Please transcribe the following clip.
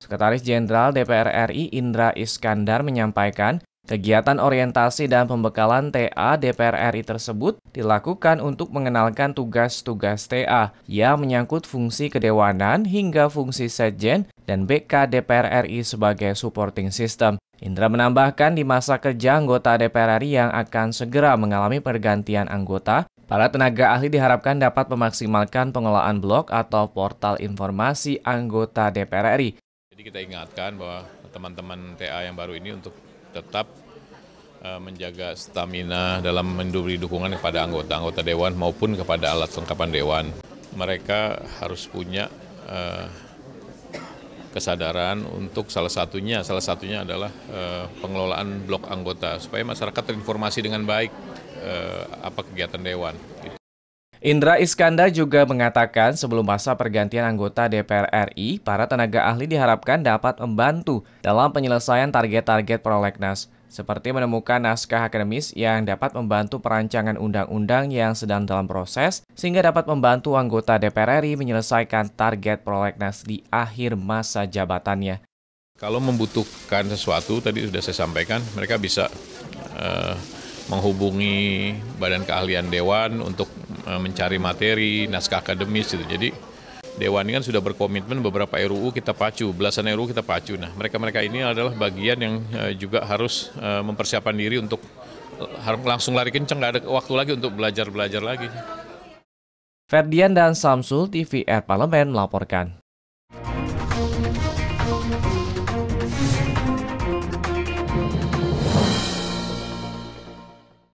Sekretaris Jenderal DPR RI Indra Iskandar menyampaikan, kegiatan orientasi dan pembekalan TA DPR RI tersebut dilakukan untuk mengenalkan tugas-tugas TA yang menyangkut fungsi kedewanan hingga fungsi sekjen dan BK DPR RI sebagai supporting system. Indra menambahkan di masa kerja anggota DPR RI yang akan segera mengalami pergantian anggota, para tenaga ahli diharapkan dapat memaksimalkan pengelolaan blog atau portal informasi anggota DPR RI. Jadi kita ingatkan bahwa teman-teman TA yang baru ini untuk tetap e, menjaga stamina dalam menduri dukungan kepada anggota-anggota dewan maupun kepada alat lengkapan dewan. Mereka harus punya uh, kesadaran untuk salah satunya salah satunya adalah uh, pengelolaan blok anggota supaya masyarakat terinformasi dengan baik uh, apa kegiatan dewan. Indra Iskandar juga mengatakan sebelum masa pergantian anggota DPR RI, para tenaga ahli diharapkan dapat membantu dalam penyelesaian target-target prolegnas seperti menemukan naskah akademis yang dapat membantu perancangan undang-undang yang sedang dalam proses, sehingga dapat membantu anggota DPR RI menyelesaikan target prolegnas di akhir masa jabatannya. Kalau membutuhkan sesuatu, tadi sudah saya sampaikan, mereka bisa uh, menghubungi Badan Keahlian Dewan untuk uh, mencari materi, naskah akademis, gitu. jadi Dewan ini kan sudah berkomitmen beberapa RUU kita pacu, belasan RUU kita pacu. Nah, mereka-mereka ini adalah bagian yang eh, juga harus eh, mempersiapkan diri untuk langsung lari kenceng, nggak ada waktu lagi untuk belajar-belajar lagi. Ferdian dan Samsul TV Parlemen melaporkan.